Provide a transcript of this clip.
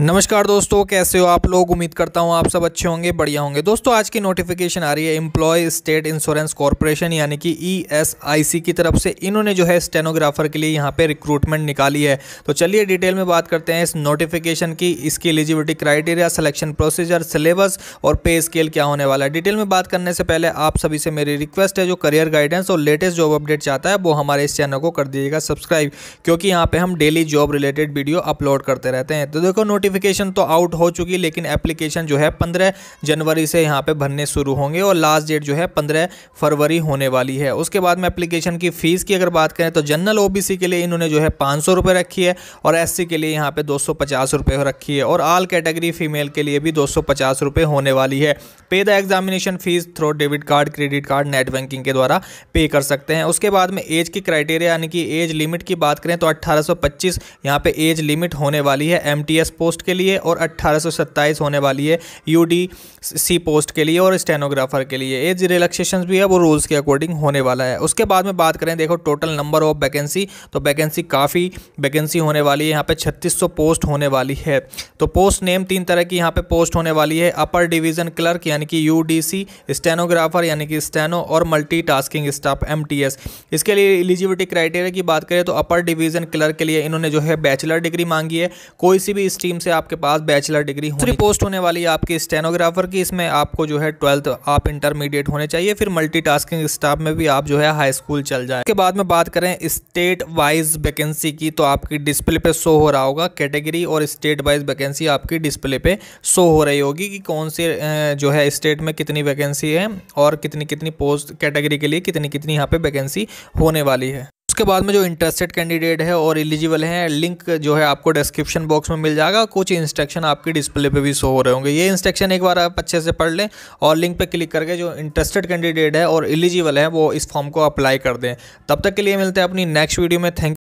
नमस्कार दोस्तों कैसे हो आप लोग उम्मीद करता हूँ आप सब अच्छे होंगे बढ़िया होंगे दोस्तों आज की नोटिफिकेशन आ रही है एम्प्लॉय स्टेट इंश्योरेंस कॉरपोरेशन यानी कि ईएसआईसी e की तरफ से इन्होंने जो है स्टेनोग्राफर के लिए यहाँ पे रिक्रूटमेंट निकाली है तो चलिए डिटेल में बात करते हैं इस नोटिफिकेशन की इसकी eligibility criteria selection procedure syllabus और पे स्केल क्या होने वाला है डिटेल में बात करने से पहले आप सभी से मेरी रिक्वेस्ट है जो करियर गाइडेंस और लेटेस्ट जॉब अपडेट चाहता है वो हमारे इस चैनल को कर दीजिएगा सब्सक्राइब क्योंकि यहाँ पर हम daily job related video upload करते रहते हैं तो देखो नोटिफिकेशन तो आउट हो चुकी लेकिन एप्लीकेशन जो है पंद्रह जनवरी से यहाँ पर भरने शुरू होंगे और लास्ट डेट जो है पंद्रह फरवरी होने वाली है उसके बाद में एप्लीकेशन की फ़ीस की अगर बात करें तो जनरल ओबीसी के लिए इन्होंने जो है पाँच सौ रखी है और एस के लिए यहाँ पर दो सौ पचास रुपये रखी है और आल कैटेगरी फीमेल के लिए भी दो सौ पचास होने वाली है pay the examination fees through debit card credit card net banking के द्वारा पे कर सकते हैं उसके बाद में एज की क्राइटेरिया यानी कि एज लिमिट की बात करें तो अट्ठारह सौ पच्चीस यहाँ पे एज लिमिट होने वाली है M T S post post के लिए और अट्ठारह होने वाली है यू सी पोस्ट के लिए और स्टेनोग्राफर के लिए एज रिलेक्सेशन भी है वो रूल्स के अकॉर्डिंग होने वाला है उसके बाद में बात करें देखो टोटल नंबर ऑफ वैकेंसी तो वैकेंसी काफ़ी वैकेंसी होने वाली है यहाँ पे 3600 पोस्ट होने वाली है तो पोस्ट नेम तीन तरह की यहाँ पे पोस्ट होने वाली है अपर डिवीज़न क्लर्क यानी कि यू स्टेनोग्राफर यानी कि स्टेनो और मल्टी स्टाफ एम इसके लिए एलिजिबिलिटी क्राइटेरिया की बात करें तो अपर डिवीज़न क्लर्क के लिए इन्होंने जो है बैचलर डिग्री मांगी है कोई सी भी स्ट्रीम से आपके पास बैचलर डिग्री होनी पोस्ट होने वाली है आपकी स्टेनोग्राफर की इसमें आपको जो है ट्वेल्थ आप इंटरमीडिएट होने चाहिए फिर मल्टी स्टाफ में भी आप जो है हाई स्कूल चल जाए उसके बाद में बात करें स्टेट वाइज वैकेंसी की तो आपकी डिस्प्ले पे शो हो रहा होगा कैटेगरी और स्टेट वाइज वैकेंसी आपकी डिस्प्ले पे शो हो रही होगी कि कौन से जो है स्टेट में कितनी वैकेंसी है और कितनी कितनी पोस्ट कैटेगरी के लिए कितनी कितनी यहाँ पे वैकेंसी होने वाली है उसके बाद में जो इंटरेस्टेड कैंडिडेट है और एलिजिबल हैं लिंक जो है आपको डिस्क्रिप्शन बॉक्स में मिल जाएगा कुछ इंस्ट्रक्शन आपके डिस्प्ले पे भी शो हो रहे होंगे ये इंस्ट्रक्शन एक बार आप अच्छे से पढ़ लें और लिंक पे क्लिक करके जो इंटरेस्टेड कैंडिडेट है और एलिजिबल है वो इस फॉर्म को अप्लाई कर दें तब तक के लिए मिलते हैं अपनी नेक्स्ट वीडियो में थैंक